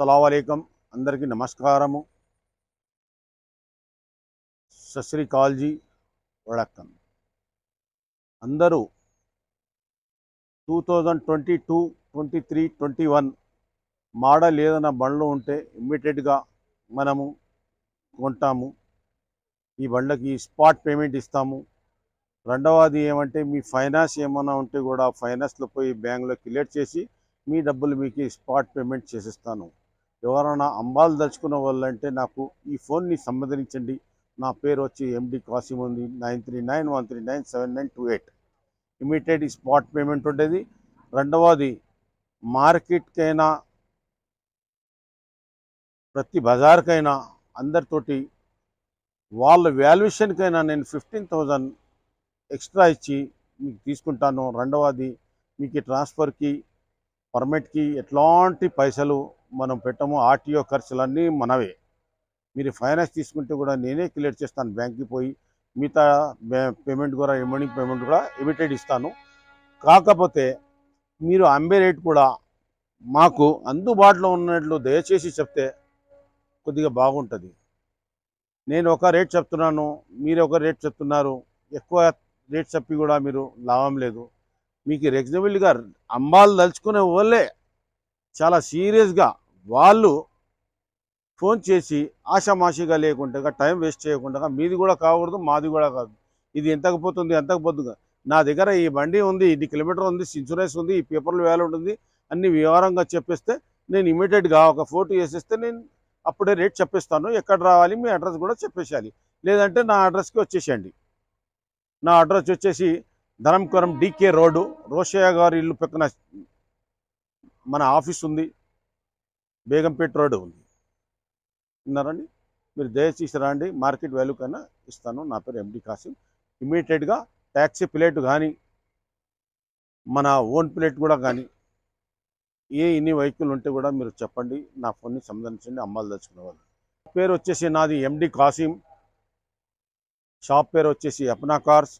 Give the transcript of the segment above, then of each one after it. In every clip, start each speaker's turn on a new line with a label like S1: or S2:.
S1: అస్సలం అందరికీ నమస్కారము సశ్రీకాల్జీ వడక్కన్ అందరూ two thousand twenty two twenty three twenty one model ఏదైనా బండ్లు ఉంటే ఇమ్మీడియట్గా మనము కొంటాము ఈ బండ్లకి స్పాట్ పేమెంట్ ఇస్తాము రెండవది ఏమంటే మీ ఫైనాన్స్ ఏమైనా ఉంటే కూడా ఫైనాన్స్లో పోయి బ్యాంక్లో క్లియర్ చేసి మీ డబ్బులు మీకు స్పాట్ పేమెంట్ చేసిస్తాను ఎవరైనా అంబాలు దలుచుకున్న వాళ్ళంటే నాకు ఈ ఫోన్ని సంబంధించండి నా పేరు వచ్చి ఎండి కాసిం ఉంది nine three nine one three nine seven nine two eight immediate spot payment ఉండేది రెండవది మార్కెట్కైనా ప్రతి బజార్కైనా అందరితోటి వాళ్ళ వాల్యుయేషన్కైనా నేను ఫిఫ్టీన్ థౌజండ్ ఎక్స్ట్రా ఇచ్చి మీకు తీసుకుంటాను రెండవది మీకు ట్రాన్స్ఫర్కి పర్మిట్కి ఎట్లాంటి పైసలు మనం పెట్టము ఆర్టీఓ ఖర్చులన్నీ మనవే మీరు ఫైనాన్స్ తీసుకుంటే కూడా నేనే క్లియర్ చేస్తాను బ్యాంక్కి పోయి మిగతా పేమెంట్ కూడా రిమైనింగ్ పేమెంట్ కూడా ఎమిటెడ్ ఇస్తాను కాకపోతే మీరు అంబే రేట్ కూడా మాకు అందుబాటులో ఉన్నట్లు దయచేసి చెప్తే కొద్దిగా బాగుంటుంది నేను ఒక రేట్ చెప్తున్నాను మీరు ఒక రేట్ చెప్తున్నారు ఎక్కువ రేట్ చెప్పి కూడా మీరు లాభం లేదు మీకు రీజనబుల్గా అంబాలు దలుచుకునే వాళ్ళే చాలా సీరియస్గా వాళ్ళు ఫోన్ చేసి ఆషామాషిగా లేకుండా టైం వేస్ట్ చేయకుండా మీది కూడా కాకూడదు మాది కూడా కాదు ఇది ఎంతకపోతుంది ఎంతకపోతుందిగా నా దగ్గర ఈ బండి ఉంది ఇన్ని కిలోమీటర్ ఉంది ఇన్సూరెన్స్ ఉంది ఈ పేపర్లు వేలు ఉంటుంది అన్ని వివరంగా చెప్పేస్తే నేను ఇమీడియట్గా ఒక ఫోటో వేసేస్తే నేను అప్పుడే రేట్ చెప్పేస్తాను ఎక్కడ రావాలి మీ అడ్రస్ కూడా చెప్పేసేయాలి లేదంటే నా అడ్రస్కి వచ్చేసేయండి నా అడ్రస్ వచ్చేసి ధరంకురం డీకే రోడ్డు రోషయ్య గారి ఇల్లు పక్కన మన ఆఫీస్ ఉంది బేగంపేట్ రోడ్ ఉంది విన్నారండి మీరు దయచేసి రండి మార్కెట్ వాల్యూ కన్నా ఇస్తాను నా పేరు ఎండి కాసిం ఇమీడియట్గా ట్యాక్సీ ప్లేట్ కానీ మన ఓన్ ప్లేట్ కూడా కానీ ఏ ఇన్ని వెహికల్ ఉంటే కూడా మీరు చెప్పండి నా ఫోన్ని సంబంధించండి అమ్మాలు వాళ్ళు పేరు వచ్చేసి నాది ఎండి కాసిం షాప్ పేరు వచ్చేసి Apna cars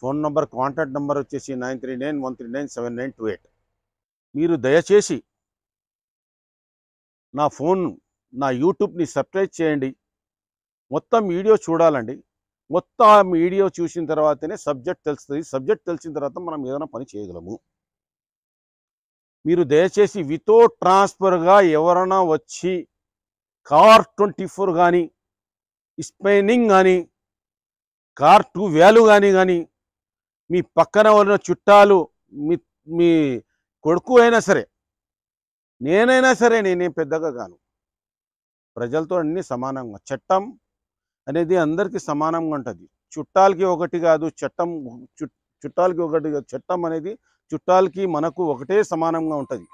S1: phone number contact number వచ్చేసి నైన్ మీరు దయచేసి నా ఫోన్ నా యూట్యూబ్ని సబ్స్క్రైబ్ చేయండి మొత్తం వీడియో చూడాలండి మొత్తం వీడియో చూసిన తర్వాతనే సబ్జెక్ట్ తెలుస్తుంది సబ్జెక్ట్ తెలిసిన తర్వాత మనం ఏదైనా పని చేయగలము మీరు దయచేసి వితో ట్రాన్స్ఫర్గా ఎవరైనా వచ్చి కార్ ట్వంటీ ఫోర్ కానీ స్పెయినింగ్ కానీ కార్ టూ వ్యాలు కానీ కానీ మీ పక్కన ఉన్న చుట్టాలు మీ మీ కొడుకు అయినా సరే నేనైనా సరే నేనేం పెద్దగా కాను ప్రజలతో అన్ని సమానంగా చట్టం అనేది అందరికీ సమానంగా ఉంటుంది చుట్టాలకి ఒకటి కాదు చట్టం చుట్టాలకి ఒకటి చట్టం అనేది చుట్టాలకి మనకు ఒకటే సమానంగా ఉంటుంది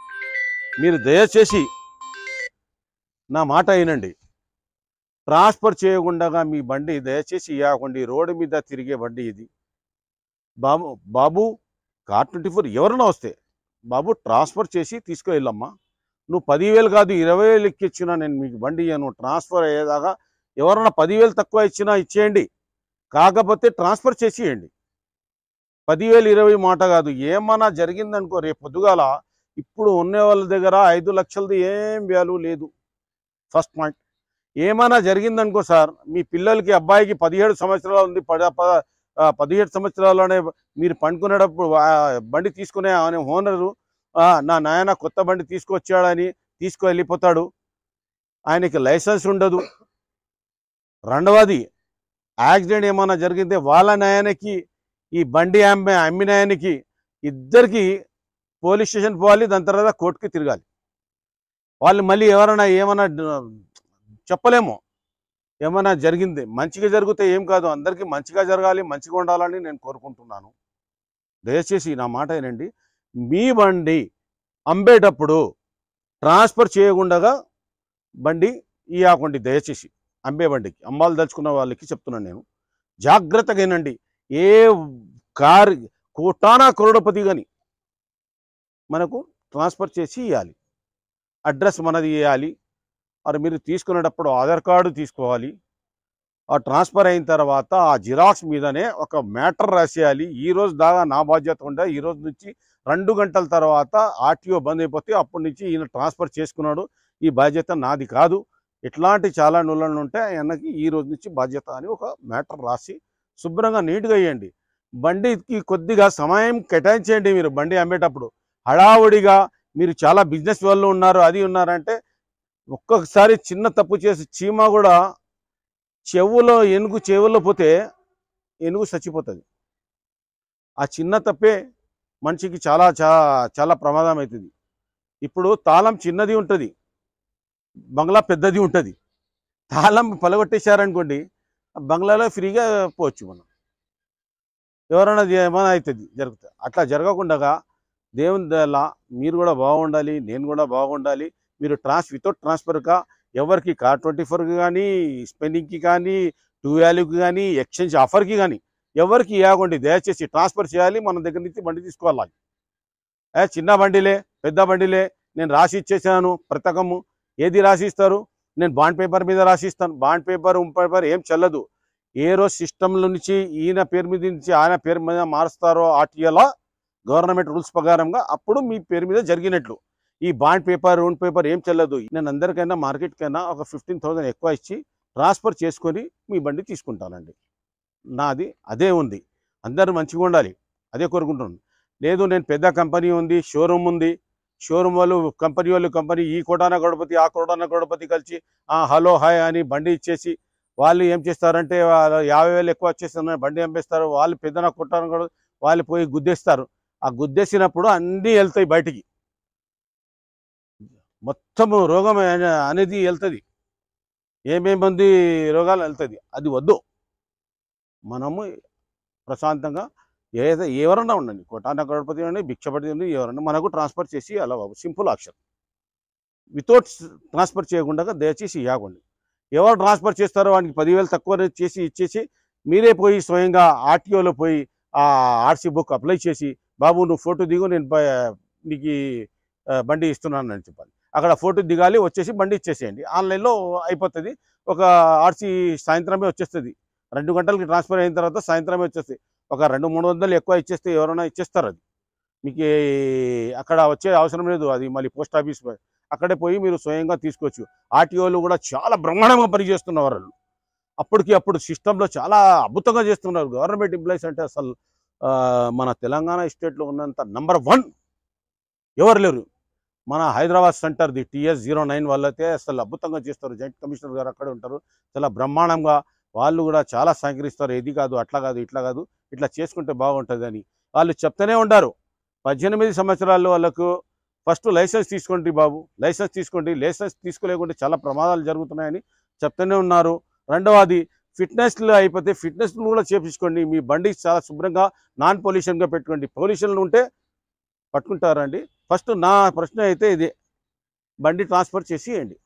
S1: మీరు దయచేసి నా మాట అయినండి ట్రాన్స్ఫర్ చేయకుండా మీ బండి దయచేసి ఇవ్వకండి రోడ్డు మీద తిరిగే బండి ఇది బాబు బాబు కార్ ట్వంటీ ఫోర్ ఎవరైనా వస్తే బాబు ట్రాన్స్ఫర్ చేసి తీసుకువెళ్ళమ్మా నువ్వు పదివేలు కాదు ఇరవై వేలు ఎక్కిచ్చినా నేను మీకు బండి ఇయ్యను ట్రాన్స్ఫర్ అయ్యేదాకా ఎవరన్నా పదివేలు తక్కువ ఇచ్చినా ఇచ్చేయండి కాకపోతే ట్రాన్స్ఫర్ చేసేయండి పదివేలు ఇరవై మాట కాదు ఏమన్నా జరిగిందనుకో రేపు పొద్దుగాల ఇప్పుడు ఉన్న వాళ్ళ దగ్గర ఐదు లక్షలది ఏం వ్యాల్యూ లేదు ఫస్ట్ పాయింట్ ఏమైనా జరిగిందనుకో సార్ మీ పిల్లలకి అబ్బాయికి పదిహేడు సంవత్సరాలు ఉంది పద పదిహేడు అనే మీరు పండుకునేటప్పుడు బండి తీసుకునే అనే ఓనరు నా నాయన కొత్త బండి తీసుకొచ్చాడని తీసుకు వెళ్ళిపోతాడు ఆయనకి లైసెన్స్ ఉండదు రెండవది యాక్సిడెంట్ ఏమైనా జరిగితే వాళ్ళ నాయనకి ఈ బండి అమ్మే అమ్మినాయానికి ఇద్దరికి పోలీస్ స్టేషన్ పోవాలి దాని తర్వాత కోర్టుకి తిరగాలి వాళ్ళు మళ్ళీ ఎవరైనా ఏమైనా చెప్పలేము ఏమైనా జరిగింది మంచిగా జరిగితే ఏం కాదు అందరికీ మంచిగా జరగాలి మంచిగా ఉండాలని నేను కోరుకుంటున్నాను దయచేసి నా మాట ఏనండి మీ బండి అమ్మేటప్పుడు ట్రాన్స్ఫర్ చేయకుండా బండి ఇవ్వకండి దయచేసి అంబే బండికి అమ్మాలు దలుచుకున్న వాళ్ళకి చెప్తున్నాను నేను జాగ్రత్తగా ఏ కారు కోటానా కరోడపతి కానీ మనకు ట్రాన్స్ఫర్ చేసి ఇవ్వాలి అడ్రస్ మనది ఇవ్వాలి మరి మీరు తీసుకునేటప్పుడు ఆధార్ కార్డు తీసుకోవాలి ఆ ట్రాన్స్ఫర్ అయిన తర్వాత ఆ జిరాక్స్ మీదనే ఒక మ్యాటర్ రాసేయాలి ఈ రోజు దాకా నా బాధ్యత ఉండే ఈ రోజు నుంచి రెండు గంటల తర్వాత ఆర్టీఓ బంద్ అయిపోతే అప్పటి నుంచి ఈయన ట్రాన్స్ఫర్ చేసుకున్నాడు ఈ బాధ్యత నాది కాదు ఇట్లాంటి చాలా నులను ఉంటే ఆయనకి ఈ రోజు నుంచి బాధ్యత అని ఒక మ్యాటర్ రాసి శుభ్రంగా నీట్గా వేయండి బండికి కొద్దిగా సమయం కేటాయించేయండి మీరు బండి అమ్మేటప్పుడు హడావుడిగా మీరు చాలా బిజినెస్ వాళ్ళు ఉన్నారు అది ఉన్నారంటే ఒక్కొక్కసారి చిన్న తప్పు చేసి చీమ కూడా చెవులో ఏనుగు చెవుల్లో పోతే ఏనుగు చచ్చిపోతుంది ఆ చిన్న తప్పే మనిషికి చాలా చాలా ప్రమాదం అవుతుంది ఇప్పుడు తాళం చిన్నది ఉంటుంది బంగ్లా పెద్దది ఉంటుంది తాళం పలగొట్టేశారనుకోండి బంగ్లాలో ఫ్రీగా పోవచ్చు మనం ఎవరైనా ఏమైనా అవుతుంది జరుగుతుంది అట్లా జరగకుండా దేవుని దా మీరు కూడా బాగుండాలి నేను కూడా బాగుండాలి మీరు ట్రాన్స్ వితౌట్ ట్రాన్స్ఫర్గా ఎవరికి కార్ ట్వంటీ ఫోర్కి కానీ స్పెండింగ్కి కానీ టూ వ్యాల్యూకి కానీ ఎక్స్చేంజ్ ఆఫర్కి కానీ ఎవరికి ఇవ్వకండి దయచేసి ట్రాన్స్ఫర్ చేయాలి మన దగ్గర నుంచి బండి తీసుకోవాలి చిన్న బండిలే పెద్ద బండిలే నేను రాసి ఇచ్చేసాను ప్రతకము ఏది రాసి ఇస్తారు నేను బాండ్ పేపర్ మీద రాసిస్తాను బాండ్ పేపర్ ఉం పేపర్ ఏం చల్లదు ఏ రోజు సిస్టమ్ల నుంచి ఈయన పేరు మీద నుంచి ఆయన పేరు మీద మారుస్తారో ఆర్టీఏలో గవర్నమెంట్ రూల్స్ ప్రకారంగా అప్పుడు మీ పేరు మీద జరిగినట్లు ఈ బాండ్ పేపర్ రౌండ్ పేపర్ ఏం చెల్లదు నేను అందరికైనా మార్కెట్ కైనా ఒక ఫిఫ్టీన్ థౌసండ్ ఎక్కువ ఇచ్చి ట్రాన్స్ఫర్ చేసుకొని మీ బండి తీసుకుంటానండి నాది అదే ఉంది అందరూ మంచిగా ఉండాలి అదే కోరుకుంటున్నాను లేదు నేను పెద్ద కంపెనీ ఉంది షోరూమ్ ఉంది షోరూమ్ వాళ్ళు కంపెనీ వాళ్ళు కంపెనీ ఈ కోటాన గడపతి ఆ కోటాన గడపతి కలిసి హలో హాయ్ అని బండి ఇచ్చేసి వాళ్ళు ఏం చేస్తారంటే యాభై వేలు ఎక్కువ వచ్చేస్తున్నారు బండి అమ్మేస్తారు వాళ్ళు పెద్దన కొట్టాను కూడా వాళ్ళు పోయి గుద్దేస్తారు ఆ గుద్దేసినప్పుడు అన్నీ వెళ్తాయి బయటికి మొత్తము రోగం అనేది వెళ్తుంది ఏమేమంది రోగాలు వెళ్తుంది అది వద్దు మనము ప్రశాంతంగా ఏదైతే ఎవరన్నా ఉండండి కోటాన కరోడ్పతి ఉండండి భిక్షపతి ఉండి ఎవరన్నా మనకు ట్రాన్స్ఫర్ చేసి అలా సింపుల్ ఆప్షన్ వితౌట్ ట్రాన్స్ఫర్ చేయకుండా దయచేసి ఇవ్వకండి ఎవరు ట్రాన్స్ఫర్ చేస్తారో వానికి పదివేలు తక్కువ చేసి ఇచ్చేసి మీరే పోయి స్వయంగా ఆర్టీఓలో పోయి ఆ ఆర్సీ బుక్ అప్లై చేసి బాబు నువ్వు ఫోటో దిగు నేను నీకు బండి ఇస్తున్నాను అని చెప్పాలి అక్కడ ఫోటో దిగాలి వచ్చేసి బండి ఇచ్చేసేయండి ఆన్లైన్లో అయిపోతుంది ఒక ఆర్సీ సాయంత్రమే వచ్చేస్తుంది రెండు గంటలకి ట్రాన్స్ఫర్ అయిన తర్వాత సాయంత్రమే వచ్చేస్తుంది ఒక రెండు మూడు వందలు ఎక్కువ ఇచ్చేస్తే ఎవరైనా ఇచ్చేస్తారు అది మీకు అక్కడ వచ్చే అవసరం లేదు అది మళ్ళీ పోస్ట్ ఆఫీస్ అక్కడే పోయి మీరు స్వయంగా తీసుకోవచ్చు ఆర్టీఓలు కూడా చాలా బ్రహ్మాండంగా పనిచేస్తున్నారు వాళ్ళు అప్పటికి అప్పుడు సిస్టంలో చాలా అద్భుతంగా చేస్తున్నారు గవర్నమెంట్ ఎంప్లాయీస్ అంటే అసలు మన తెలంగాణ స్టేట్లో ఉన్నంత నంబర్ వన్ ఎవరు లేరు మన హైదరాబాద్ సెంటర్ ది టీఎస్ జీరో నైన్ వాళ్ళైతే అసలు అద్భుతంగా చేస్తారు జాయింట్ కమిషనర్ గారు అక్కడే ఉంటారు చాలా బ్రహ్మాండంగా వాళ్ళు కూడా చాలా సహకరిస్తారు ఇది కాదు అట్లా కాదు ఇట్లా కాదు ఇట్లా చేసుకుంటే బాగుంటుందని వాళ్ళు చెప్తూనే ఉంటారు పద్దెనిమిది సంవత్సరాల్లో వాళ్ళకు ఫస్ట్ లైసెన్స్ తీసుకోండి బాబు లైసెన్స్ తీసుకోండి లైసెన్స్ తీసుకోలేకుంటే చాలా ప్రమాదాలు జరుగుతున్నాయని చెప్తూనే ఉన్నారు రెండవది ఫిట్నెస్లు అయిపోతే ఫిట్నెస్లు కూడా చేపించుకోండి మీ బండి చాలా శుభ్రంగా నాన్ పొల్యూషన్గా పెట్టుకోండి పొల్యూషన్లు ఉంటే పట్టుకుంటారండి ఫస్ట్ నా ప్రశ్న అయితే ఇది బండి ట్రాన్స్ఫర్ చేసి ఇవ్వండి